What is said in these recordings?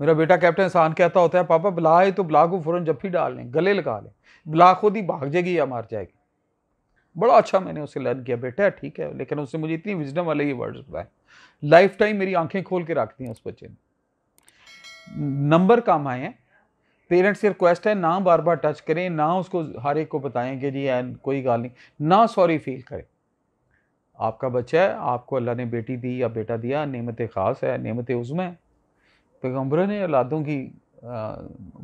मेरा बेटा कैप्टन शान कहता होता है पापा बुला है तो बुला को फ़ौरन जफ्फी डाल लें गले लगा लें बुला खुद ही भाग जाएगी या मार जाएगी बड़ा अच्छा मैंने उसे लर्न किया बेटा ठीक है लेकिन उससे मुझे इतनी विजडम वाले ये वर्ड्स बताए लाइफ टाइम मेरी आंखें खोल के रख दी उस बच्चे ने नंबर काम आए हैं पेरेंट्स से रिक्वेस्ट है ना बार बार टच करें ना उसको हर एक को बताएं कि जी एन कोई गाल नहीं ना सॉरी फील करें आपका बच्चा है आपको अल्लाह ने बेटी दी या बेटा दिया नेमत ख़ास है नेमत उज़म है पैगम्बरों ने औलादों की आ,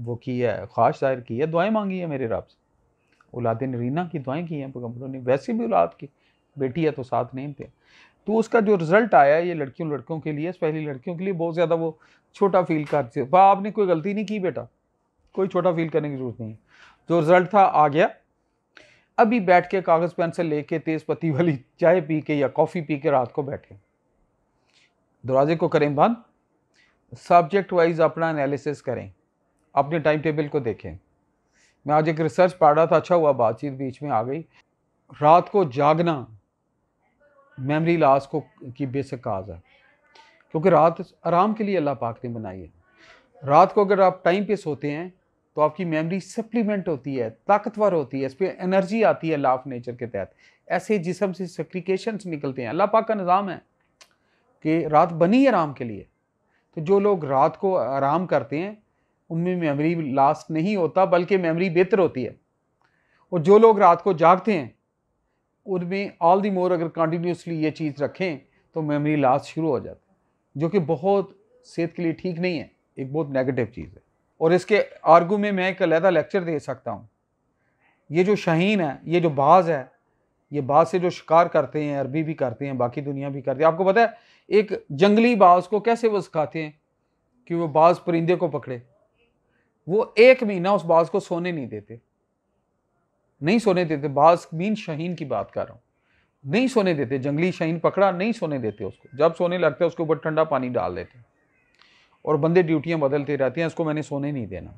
वो की है ख्वाहिश जाहिर की है दुआएं मांगी है मेरे रब से औलाद नरीना की दुआएं की हैं पैगम्बरों ने वैसे भी औलाद की बेटी है तो साथ नहीं थे तो उसका जो रिज़ल्ट आया ये लड़कियों लड़कों के लिए पहली लड़कियों के लिए बहुत ज़्यादा वो छोटा फील करते वाह आपने कोई गलती नहीं की बेटा कोई छोटा फील करने की ज़रूरत नहीं जो रिज़ल्ट था आ गया अभी बैठ के कागज़ पेन से लेके तेज़ पत्ती वाली चाय पी के या कॉफ़ी पी के रात को बैठे दरवाजे को करें बंद सब्जेक्ट वाइज अपना एनालिसिस करें अपने टाइम टेबल को देखें मैं आज एक रिसर्च पढ़ रहा था अच्छा हुआ बातचीत बीच में आ गई रात को जागना मेमोरी लॉस को की बेसिक काज है क्योंकि रात आराम के लिए अल्लाह पाक ने बनाई है रात को अगर आप टाइम पे सोते हैं तो आपकी मेमोरी सप्लीमेंट होती है ताकतवर होती है इस पर एनर्जी आती है लॉ ऑफ नेचर के तहत ऐसे जिसम से सक्रिकेशन निकलते हैं अल्लाह पाक का निज़ाम है कि रात बनी आराम के लिए तो जो लोग रात को आराम करते हैं उनमें मेमोरी लास्ट नहीं होता बल्कि मेमोरी बेहतर होती है और जो लोग रात को जागते हैं उनमें ऑल दी मोर अगर कंटिन्यूसली ये चीज़ रखें तो मेमोरी लास्ट शुरू हो जाती है जो कि बहुत सेहत के लिए ठीक नहीं है एक बहुत नेगेटिव चीज़ है और इसके आर्गू में मैं एक अलहदा लेक्चर दे सकता हूँ ये जो शहीन है ये जो बाज है ये बाज से जो शिकार करते हैं अरबी भी करते हैं बाकी दुनिया भी करती है आपको पता है एक जंगली बाज को कैसे वो सिखाते हैं कि वो बाज परिंदे को पकड़े वो एक महीना उस बाज को सोने नहीं देते नहीं सोने देते बाज मीन शहीन की बात कर रहा हूँ नहीं सोने देते जंगली शहीन पकड़ा नहीं सोने देते उसको जब सोने लगता है उसके ऊपर ठंडा पानी डाल देते हैं और बंदे ड्यूटियाँ बदलते रहते हैं उसको मैंने सोने नहीं देना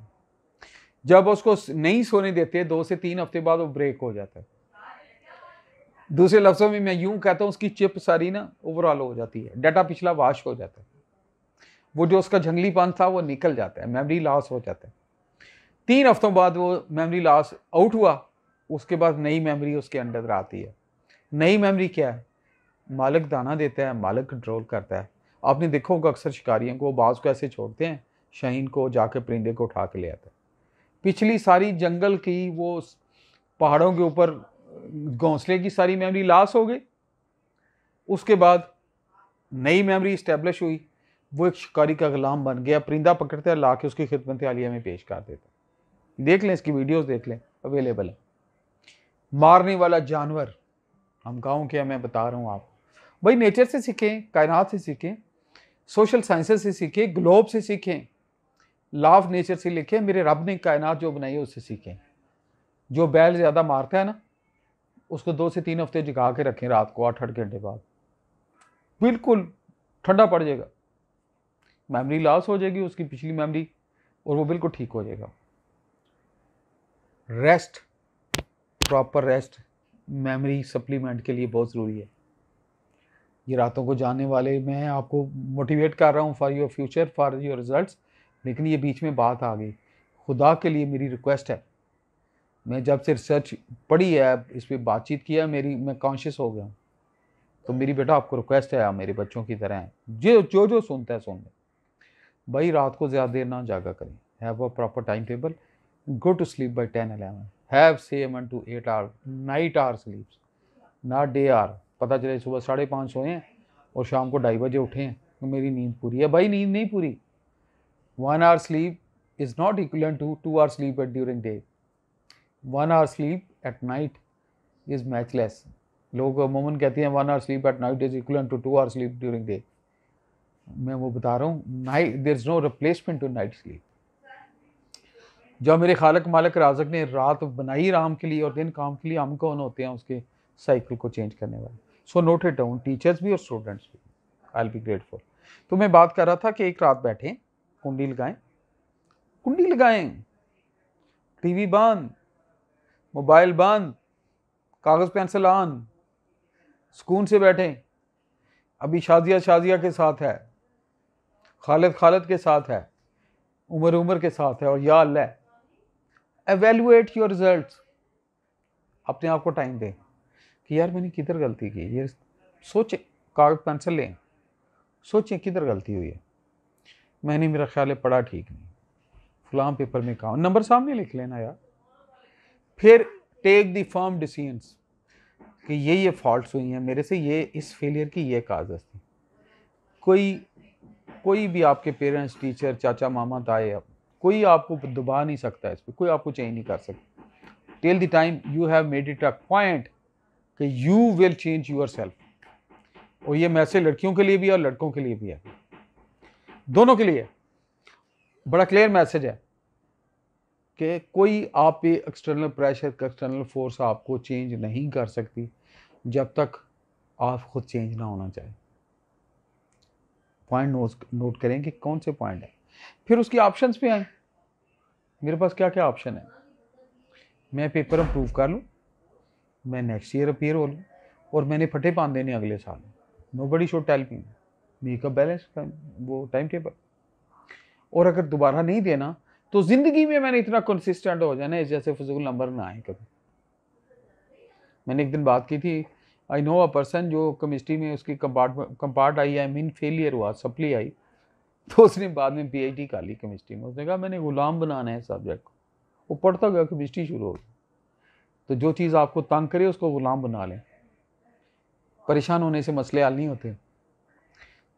जब उसको नहीं सोने देते दो से तीन हफ्ते बाद वो ब्रेक हो जाता है दूसरे लफ्ज़ों में मैं यूं कहता हूँ उसकी चिप सारी ना ओवरऑल हो जाती है डाटा पिछला वाश हो जाता है वो जो उसका जंगलीपन था वो निकल जाता है मेमोरी लॉस हो जाता है तीन हफ्तों बाद वो मेमोरी लॉस आउट हुआ उसके बाद नई मेमोरी उसके अंडर आती है नई मेमोरी क्या है मालक दाना देता है मालक कंट्रोल करता है आपने देखो होगा अक्सर शिकारियों को बाज को ऐसे छोड़ते हैं शहीन को जाके परिंदे को उठा के ले आता है पिछली सारी जंगल की वो पहाड़ों के ऊपर घोंसले की सारी मेमोरी लॉस हो गई उसके बाद नई मेमोरी इस्टेब्लिश हुई वो एक शिकारी का गुलाम बन गया परिंदा पकड़ते हैं ला के उसकी खिदमत आलिया में पेश कर देता देख लें इसकी वीडियोस देख लें अवेलेबल है मारने वाला जानवर हम गाँव के मैं बता रहा हूँ आप भाई नेचर से सीखें कायनात से सीखें सोशल साइंसेस से सीखें ग्लोब से सीखें लाफ ऑफ नेचर से लिखें मेरे रब ने कायनात जो बनाई है उससे सीखें जो बैल ज़्यादा मारता है ना उसको दो से तीन हफ्ते जगा के रखें रात को आठ आठ घंटे बाद बिल्कुल ठंडा पड़ जाएगा मेमोरी लॉस हो जाएगी उसकी पिछली मेमोरी और वो बिल्कुल ठीक हो जाएगा rest proper rest memory supplement के लिए बहुत ज़रूरी है ये रातों को जाने वाले मैं आपको मोटिवेट कर रहा हूँ for your future for your result लेकिन ये बीच में बात आ गई खुदा के लिए मेरी रिक्वेस्ट है मैं जब से रिसर्च पढ़ी है इस पर बातचीत किया मेरी मैं कॉन्शियस हो गया तो मेरी बेटा आपको रिक्वेस्ट है आप मेरे बच्चों की तरह जो जो जो सुनता है सुन लें भाई रात को ज़्यादा देर ना जागा करें have a proper time table go to sleep by ten eleven have seven to eight hour night hour sleep not day आर पता चले सुबह साढ़े पाँच सोए हैं और शाम को ढाई बजे उठे हैं तो मेरी नींद पूरी है भाई नींद नहीं पूरी one hour sleep is not equal to two hour sleep at during day one hour sleep at night is matchless लोग अमूमन कहते हैं one hour sleep at night is equal to two hour sleep during day मैं वो बता रहा हूँ night there is no replacement to night sleep जो मेरे खालक मालक राजक ने रात बनाई राम के लिए और दिन काम के लिए हम कौन होते हैं उसके साइकिल को चेंज करने वाले so note it down teachers भी और स्टूडेंट्स भी आई बी ग्रेटफुल तो मैं बात कर रहा था कि एक रात बैठे कुंडी लगाएं कुंडी लगाएं टीवी बंद मोबाइल बंद कागज़ पेंसिल आन सुकून से बैठें अभी शाजिया शाजिया के साथ है खालिद खालिद के साथ है उमर उमर के साथ है और या अल्लाह एवेलुएट योर रिजल्ट अपने आप को टाइम दें कि यार मैंने किधर गलती की ये सोचें कागज पेंसिल लें सोचें किधर गलती हुई है मैंने मेरा ख्याल है पढ़ा ठीक नहीं फलाम पेपर में कहा नंबर सामने लिख लेना यार फिर टेक दी फर्म डिसीजंस कि ये ये फॉल्ट्स हुई हैं मेरे से ये इस फेलियर की ये काजस थी कोई कोई भी आपके पेरेंट्स टीचर चाचा मामा ताए आप कोई आपको दबा नहीं सकता इस पर कोई आपको चेंज नहीं कर सकता till the time you have made it a point कि you will change yourself और ये मैसेज लड़कियों के लिए भी है और लड़कों के लिए भी है दोनों के लिए बड़ा क्लियर मैसेज है कि कोई आप पे एक्सटर्नल प्रेशर एक्सटर्नल फोर्स आपको चेंज नहीं कर सकती जब तक आप खुद चेंज ना होना चाहे पॉइंट नोट नोट करें कि कौन से पॉइंट है फिर उसकी ऑप्शन पे आए मेरे पास क्या क्या ऑप्शन है मैं पेपर अप्रूव कर लूँ मैं नेक्स्ट ईयर अपेयर हो लूँ और मैंने फटे पान देने अगले साल nobody show tell me makeup balance वो टाइम टेबल और अगर दोबारा नहीं देना तो ज़िंदगी में मैंने इतना कंसिस्टेंट हो जाना है जैसे फजूल नंबर ना आए कभी मैंने एक दिन बात की थी आई नो अ पर्सन जो केमिस्ट्री में उसकी compart compart I I mean failure हुआ सप्ली आई तो उसने बाद में पीएचडी कर ली केमिस्ट्री में उसने कहा मैंने गुलाम बनाना है सब्जेक्ट को वो पढ़ता गया केमिस्ट्री शुरू हो गई तो जो चीज़ आपको तंग करे उसको गुलाम बना लें परेशान होने से मसले हल नहीं होते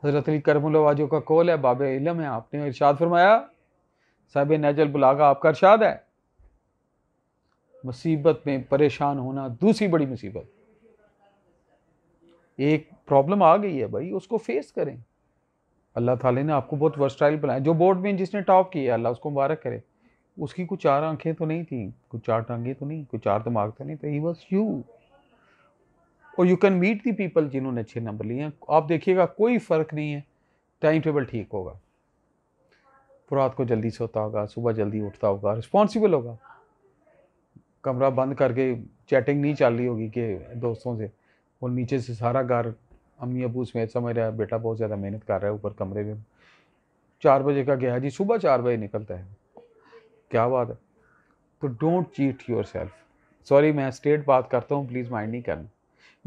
हज़रत अली करमलवाजों का कौल है बाब इलम है आपने इरशाद फरमाया साहब नजल बुलागा आपका अरशाद है मुसीबत में परेशान होना दूसरी बड़ी मुसीबत एक प्रॉब्लम आ गई है भाई उसको फेस करें अल्लाह ताला ने आपको बहुत वर्सटाइल बनाया जो बोर्ड में जिसने टॉप किया अल्लाह उसको मुबारक करे उसकी कुछ चार आंखें तो नहीं थी कुछ चार टांगे तो नहीं कुछ चार दिमाग तो नहीं तो ही वॉज यू और you can meet the people जिन्होंने अच्छे नंबर लिए हैं आप देखिएगा कोई फ़र्क नहीं है टाइम टेबल ठीक होगा वो रात को जल्दी सोता होगा सुबह जल्दी उठता होगा रिस्पॉन्सिबल होगा कमरा बंद करके चैटिंग नहीं चल रही होगी कि दोस्तों से और नीचे से सारा घर अम्मी अबू समेत समझ रहा है बेटा बहुत ज़्यादा मेहनत कर रहा है ऊपर कमरे में चार बजे का गया जी सुबह चार बजे निकलता है क्या बात है तो don't cheat yourself sorry मैं स्ट्रेट बात करता हूँ प्लीज़ माइंड नहीं करना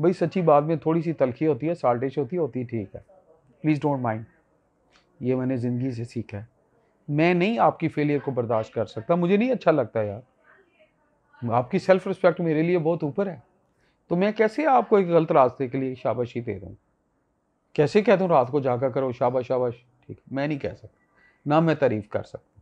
भाई सच्ची बात में थोड़ी सी तलखी होती है साल्टिश होती है होती ठीक है प्लीज़ डोंट माइंड ये मैंने ज़िंदगी से सीखा है मैं नहीं आपकी फेलियर को बर्दाश्त कर सकता मुझे नहीं अच्छा लगता यार आपकी सेल्फ रिस्पेक्ट मेरे लिए बहुत ऊपर है तो मैं कैसे आपको एक गलत रास्ते के लिए शाबाशी दे दूँ कैसे कह दूँ रात को जाकर करो शाबाश शाबाश ठीक मैं नहीं कह सकता ना मैं तारीफ़ कर सकता